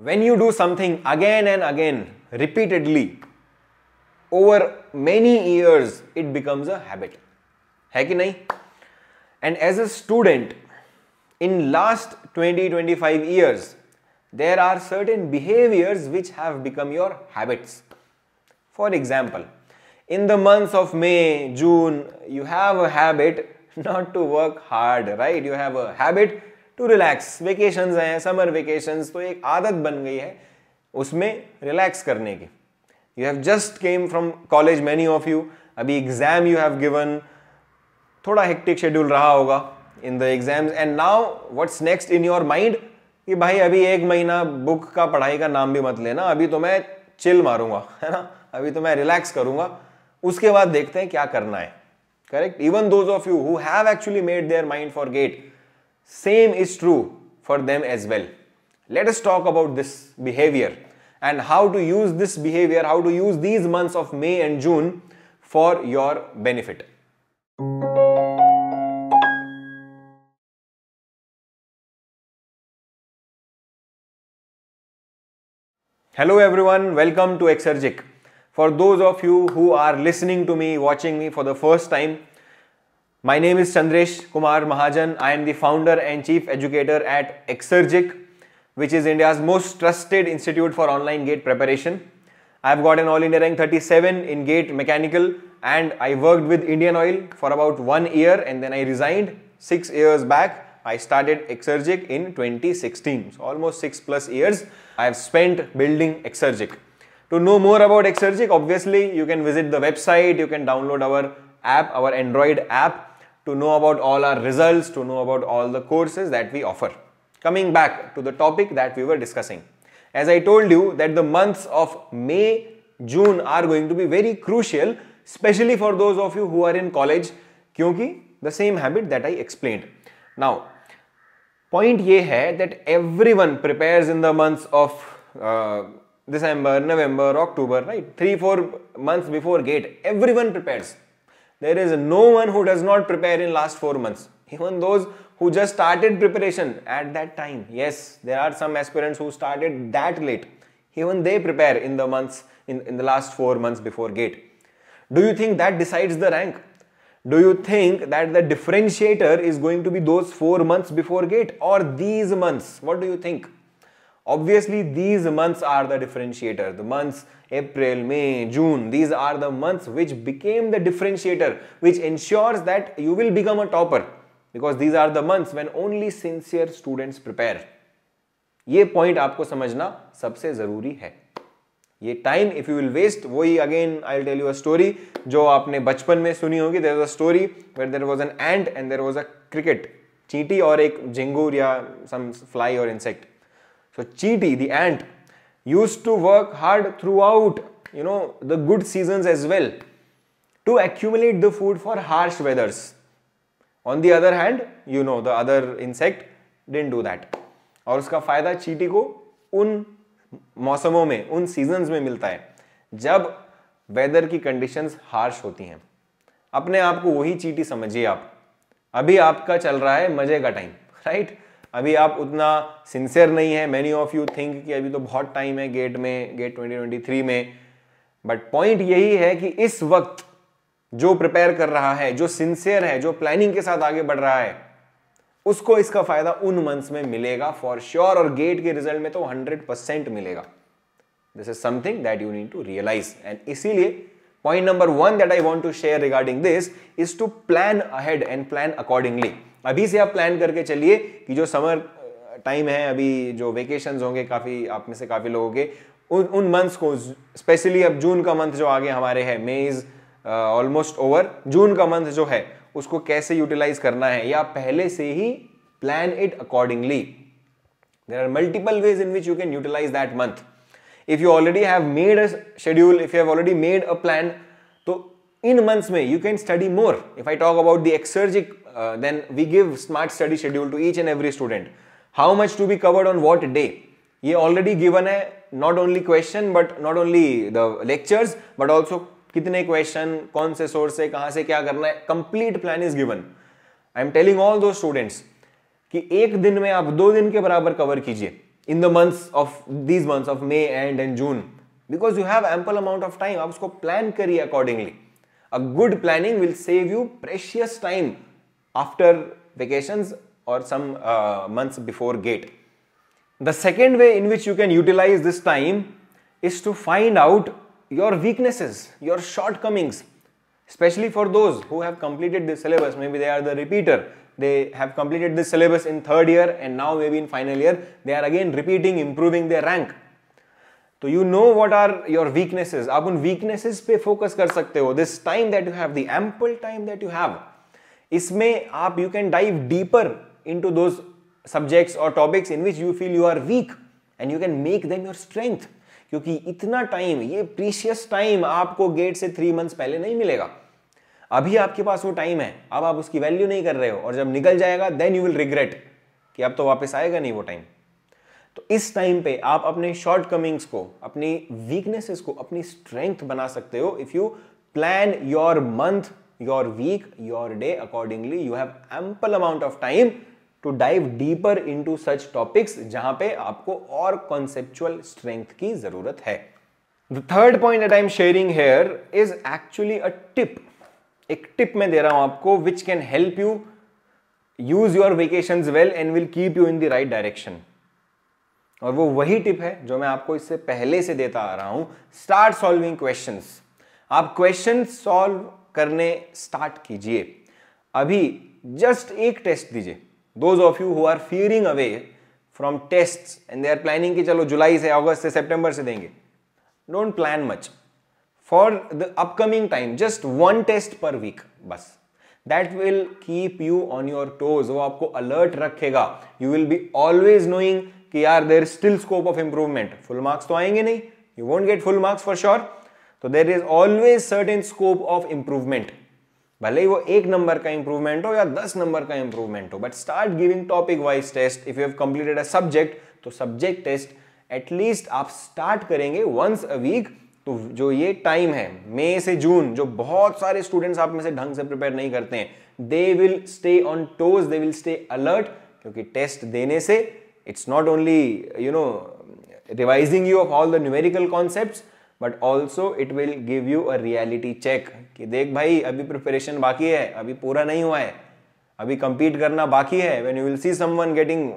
When you do something again and again, repeatedly, over many years, it becomes a habit. Hai ki nahi? And as a student, in last 20-25 years, there are certain behaviors which have become your habits. For example, in the months of May, June, you have a habit not to work hard, right? You have a habit to relax vacations हैं summer vacations तो एक आदत बन गई है उसमें relax करने की you have just came from college many of you अभी एग्जाम यू हैव गिवन थोड़ा हेक्टिक शेड्यूल रहा होगा in the exams and now what's next in your mind कि भाई अभी एक महीना बुक का पढ़ाई का नाम भी मत लेना अभी तो मैं चिल मारूंगा है ना अभी तो मैं रिलैक्स करूंगा उसके बाद देखते हैं क्या करना है correct even those of you have actually made their mind for GATE Same is true for them as well. Let us talk about this behavior and how to use this behavior, how to use these months of May and June for your benefit. Hello everyone, welcome to Exergic. For those of you who are listening to me, watching me for the first time, my name is Chandresh Kumar Mahajan. I am the founder and chief educator at Exergic, which is India's most trusted institute for online gate preparation. I have got an All India rank 37 in gate mechanical and I worked with Indian Oil for about one year and then I resigned six years back. I started Exergic in 2016, so almost six plus years I have spent building Exergic. To know more about Exergic, obviously you can visit the website, you can download our app, our Android app to know about all our results, to know about all the courses that we offer. Coming back to the topic that we were discussing. As I told you that the months of May, June are going to be very crucial, especially for those of you who are in college, because the same habit that I explained. Now, point ये है that everyone prepares in the months of uh, December, November, October, right? Three, four months before gate, everyone prepares. There is no one who does not prepare in last four months. Even those who just started preparation at that time. Yes, there are some aspirants who started that late. Even they prepare in the months, in, in the last four months before gate. Do you think that decides the rank? Do you think that the differentiator is going to be those four months before gate or these months? What do you think? Obviously, these months are the differentiator. The months April, May, June, these are the months which became the differentiator, which ensures that you will become a topper because these are the months when only sincere students prepare. ये point आपको समझना सबसे जरूरी है ये time if you will waste वही again I tell you a story जो आपने बचपन में सुनी होगी there was a story where there was an ant and there was a cricket चींटी और एक झिंगूर या सम फ्लाई और insect So Chiti, the ant, used to work hard throughout, you know, the good seasons as well to accumulate the food for harsh weathers. On the other hand, you know, the other insect didn't do that. aur uska fayda चीटी ko un मौसमों में उन seasons में मिलता है जब weather की conditions harsh होती हैं अपने आप को वही चीटी समझिए आप अभी आपका चल रहा है मजे का टाइम राइट right? अभी आप उतना सिंसियर नहीं है मैनी ऑफ यू थिंक कि अभी तो बहुत टाइम है गेट में गेट 2023 में बट पॉइंट यही है कि इस वक्त जो प्रिपेयर कर रहा है जो सिंसियर है जो प्लानिंग के साथ आगे बढ़ रहा है उसको इसका फायदा उन मंथ्स में मिलेगा फॉर श्योर sure, और गेट के रिजल्ट में तो हंड्रेड परसेंट मिलेगा this is something that you need to realise and इसीलिए point number one that I want to share regarding this is to plan ahead and plan accordingly अभी से आप plan करके चलिए कि जो समर टाइम uh, है अभी जो वेकेशन होंगे काफ़ी आप में से काफ़ी लोगों के उन उन मंथ्स को स्पेशली अब जून का मंथ जो आगे हमारे है May is almost over June का मंथ जो है उसको कैसे यूटिलाइज करना है या पहले से ही plan it accordingly there are multiple ways in which you can utilise that month if you already have made a schedule if you have already made a plan in months may you can study more if i talk about the exergic uh, then we give smart study schedule to each and every student how much to be covered on what day ये already given है not only question but not only the lectures but also कितने question कौन से source है कहाँ से क्या करना है complete plan is given I am telling all those students कि एक दिन में आप दो दिन के बराबर कवर कीजिए in the months of these months of May and and June because you have ample amount of time आप उसको प्लान करिए accordingly A good planning will save you precious time after vacations or some uh, months before gate. The second way in which you can utilize this time is to find out your weaknesses, your shortcomings, especially for those who have completed the syllabus. Maybe they are the repeater, they have completed the syllabus in third year and now maybe in final year, they are again repeating, improving their rank. तो you know what are your weaknesses आप उन weaknesses पे focus कर सकते हो this time that you have the ample time that you have इसमें आप you can dive deeper into those subjects और topics in which you feel you are weak and you can make them your strength क्योंकि इतना time ये precious time आपको GATE से three months पहले नहीं मिलेगा अभी आपके पास वो टाइम है अब आप उसकी वैल्यू नहीं कर रहे हो और जब निकल जाएगा देन यू विल रिग्रेट कि अब तो वापस आएगा नहीं वो टाइम तो इस टाइम पे आप अपने शॉर्ट कमिंग्स को अपनी वीकनेसेस को अपनी स्ट्रेंथ बना सकते हो if you plan your month your week your day accordingly you have ample amount of time to dive deeper into such topics जहां पे आपको और कॉन्सेप्चुअल स्ट्रेंथ की जरूरत है the third point I am sharing here is actually a tip एक tip मैं दे रहा हूं आपको which can help you use your vacation well and will keep you in the right direction और वो वही टिप है जो मैं आपको इससे पहले से देता आ रहा हूं स्टार्ट सॉल्विंग क्वेश्चंस आप क्वेश्चन सॉल्व करने स्टार्ट कीजिए अभी जस्ट एक टेस्ट दीजिए those of you who are fearing away from test and they are planning कि चलो जुलाई से अगस्त से सेप्टेंबर से देंगे don't plan much for the upcoming time just one test per week बस that will keep you on your toes वो आपको अलर्ट रखेगा you will be always knowing कि यार there still scope of improvement full marks तो आएंगे नहीं you won't get full marks for sure तो there is always certain scope of improvement भले ही वो एक नंबर का इंप्रूवमेंट हो या दस नंबर का इंप्रूवमेंट हो but start giving topic wise test if you have completed a subject तो सब्जेक्ट टेस्ट एटलीस्ट आप स्टार्ट करेंगे वंस अ वीक तो जो ये टाइम है मई से जून जो बहुत सारे स्टूडेंट्स आप में से ढंग से प्रिपेयर नहीं करते हैं they will stay on toes they will stay alert क्योंकि टेस्ट देने से it's not only you know revising you of all the numerical concepts but also it will give you a reality check कि देख भाई अभी preparation बाकी है अभी पूरा नहीं हुआ है अभी कंपीट करना बाकी है when you will see someone getting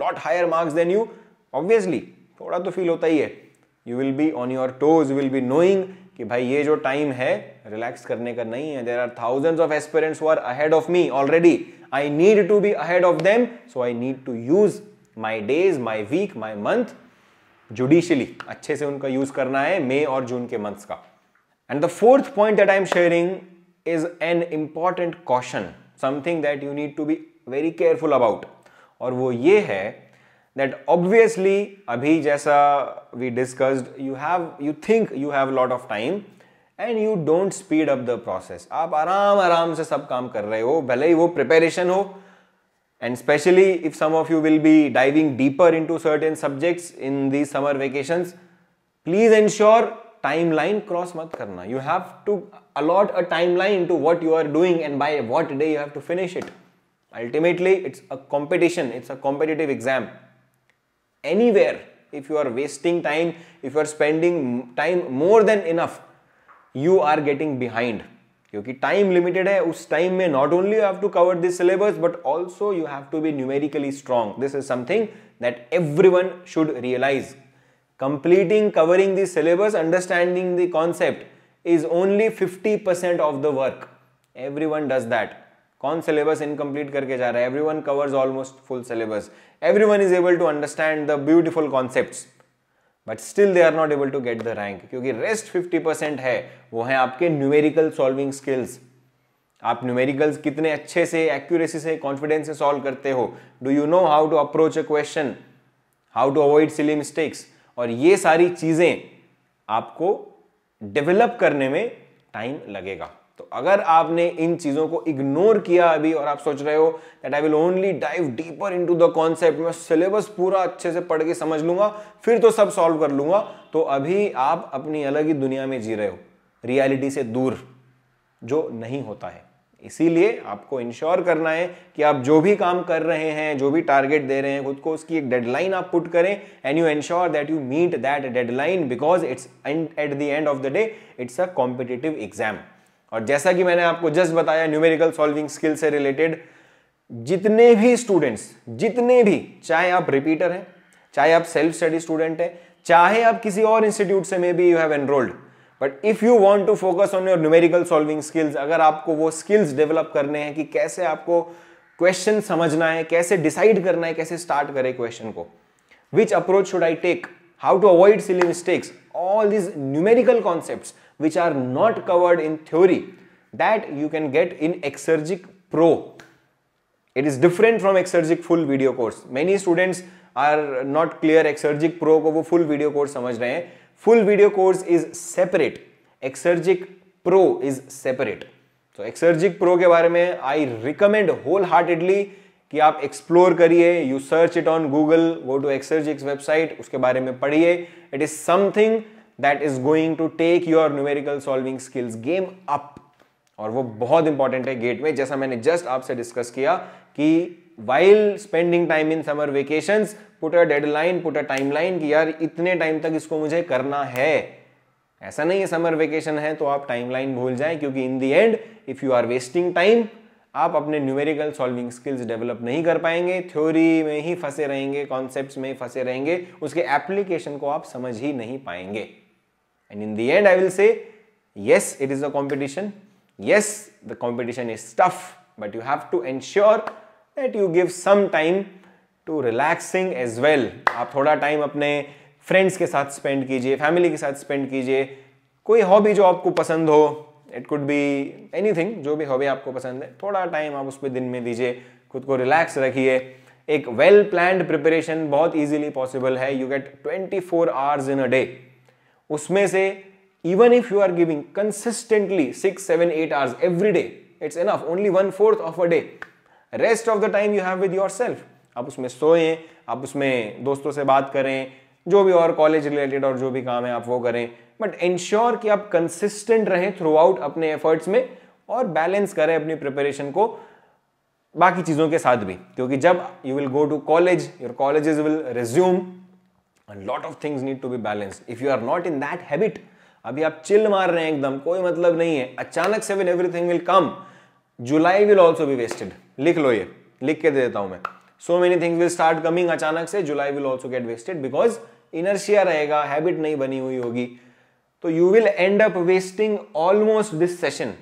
lot higher marks then you obviously थोड़ा तो फील होता ही है you will be on your toes will be knowing कि भाई ये जो टाइम है रिलैक्स करने का नहीं है there are thousands of aspirants who are ahead of me already I need to be ahead of them so I need to use my days my week my month judiciously अच्छे से उनका use करना है मे और जून के months का end the fourth point that I am sharing is an important caution something that you need to be very careful about और वो ये है दैट ऑब्वियसली अभी जैसा we discussed you have you think you have lot of time and you don't speed up the process आप आराम आराम से सब काम कर रहे हो भले ही वो प्रिपेरेशन हो And especially if some of you will be diving deeper into certain subjects in these summer vacations, please ensure timeline cross mat karna. You have to allot a timeline to what you are doing and by what day you have to finish it. Ultimately, it's a competition, it's a competitive exam. Anywhere, if you are wasting time, if you are spending time more than enough, you are getting behind. क्योंकि time limited है उस time में not only you have to cover this syllabus but also you have to be numerically strong this is something that everyone should realise completing covering this syllabus understanding the concept is only fifty percent of the work every one does that कौन syllabus incomplete करके जा रहा है every one covers almost full syllabus every one is able to understand the beautiful concepts but still they are not able to get the rank क्योंकि rest fifty percent है वो है आपके न्यूमेरिकल सॉल्विंग स्किल्स आप numericals कितने अच्छे से accuracy से कॉन्फिडेंस से सॉल्व करते हो do you know how to approach a question how to avoid silly mistakes और ये सारी चीज़ें आपको डेवलप करने में टाइम लगेगा तो अगर आपने इन चीज़ों को इग्नोर किया अभी और आप सोच रहे हो that I will only dive deeper into the concept मैं सिलेबस पूरा अच्छे से पढ़ के समझ लूंगा फिर तो सब सॉल्व कर लूंगा तो अभी आप अपनी अलग ही दुनिया में जी रहे हो रियलिटी से दूर जो नहीं होता है इसीलिए आपको इंश्योर करना है कि आप जो भी काम कर रहे हैं जो भी टारगेट दे रहे हैं खुद को उसकी एक डेडलाइन आप पुट करें and you ensure that you meet that deadline because it's at the end of the day it's a competitive exam और जैसा कि मैंने आपको जस्ट बताया न्यूमेरिकल सॉल्विंग स्किल से रिलेटेड जितने भी स्टूडेंट्स जितने भी चाहे आप रिपीटर हैं चाहे आप सेल्फ स्टडी स्टूडेंट हैं चाहे आप किसी और इंस्टीट्यूट से may be you have enrolled but if you want to focus on your numerical solving skills अगर आपको वो स्किल्स डेवलप करने हैं कि कैसे आपको क्वेश्चन समझना है कैसे डिसाइड करना है कैसे स्टार्ट करें क्वेश्चन को which approach should I take how to avoid silly mistakes all this numerical concept which are not covered in theory that you can get in Exergic Pro. It is different from Exergic full video course. Many students are not clear Exergic Pro ko wo full video course samajh rahe hain Full video course is separate. Exergic Pro is separate. so Exergic Pro ke bare mein I recommend wholeheartedly कि आप explore करिए you search it on Google go to एक्सर्जिक्स website उसके बारे में पढ़िए it is something that is going to take your numerical solving skills game up और वो बहुत इंपॉर्टेंट है गेट में जैसा मैंने जस्ट आपसे डिस्कस किया कि while spending time in summer vacation put a deadline put a timeline कि यार इतने टाइम तक इसको मुझे करना है ऐसा नहीं है समर वेकेशन है तो आप टाइमलाइन भूल जाएं क्योंकि in the end if you are wasting time आप अपने न्यूमेरिकल सॉल्विंग स्किल्स डेवलप नहीं कर पाएंगे थ्योरी में ही फंसे रहेंगे कॉन्सेप्ट्स में ही फंसे रहेंगे उसके एप्लीकेशन को आप समझ ही नहीं पाएंगे And in the end, I will say, yes, it is a competition. Yes, the competition is tough, but you have to ensure that you give some time to relaxing as well. आप थोड़ा time अपने friends के साथ spend कीजिए family के साथ spend कीजिए कोई हॉबी जो आपको पसंद हो इट कुड बी एनीथिंग जो भी हॉबी आपको पसंद है थोड़ा टाइम आप उस पर दिन में दीजिए खुद को रिलैक्स रखिए एक वेल प्लान प्रिपरेशन बहुत इजीली पॉसिबल है you get 24 four hours in a day उसमें से if you are giving consistently six seven eight hours every day it's it's only one fourth of a day rest of the time you have with your self आप उसमें सोएं आप उसमें दोस्तों से बात करें जो भी और कॉलेज रिलेटेड और जो भी काम है आप वो करें बट इंश्योर कि आप कंसिस्टेंट रहें थ्रू आउट अपने एफर्ट्स में और बैलेंस करें अपनी प्रिपरेशन को बाकी चीज़ों के साथ भी क्योंकि जब you will go to college your colleges will resume lot of things need to be balance if you are not in that habit अभी आप चिल मार रहे हैं एकदम कोई मतलब नहीं है अचानक से when everything will come July will also be wasted लिख लो ये लिख के दे देता हूं मैं so many things will start coming अचानक से July will also get wasted because inertia रहेगा हैबिट नहीं बनी हुई होगी तो you will end up wasting almost this session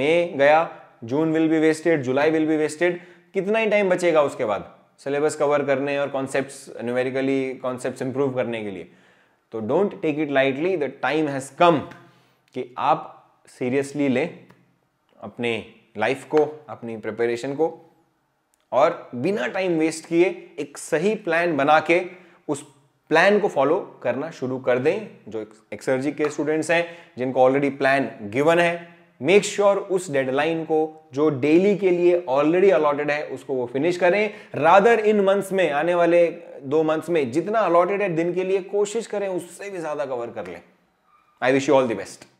May गया June will be wasted July will be wasted कितना ही टाइम बचेगा उसके बाद सिलेबस कवर करने और कॉन्सेप्ट न्यूमेरिकली कॉन्सेप्ट इंप्रूव करने के लिए तो don't take it lightly the time has come कि आप सीरियसली लें अपने लाइफ को अपनी प्रिपरेशन को और बिना टाइम वेस्ट किए एक सही प्लान बना के उस प्लान को फॉलो करना शुरू कर दें जो एक्सर्जी के स्टूडेंट्स हैं जिनको ऑलरेडी प्लान गिवन है मेक श्योर sure उस डेडलाइन को जो डेली के लिए ऑलरेडी अलॉटेड है उसको वो फिनिश करें रादर इन मंथ्स में आने वाले दो मंथ्स में जितना अलॉटेड है दिन के लिए कोशिश करें उससे भी ज्यादा कवर कर लें I wish you all the best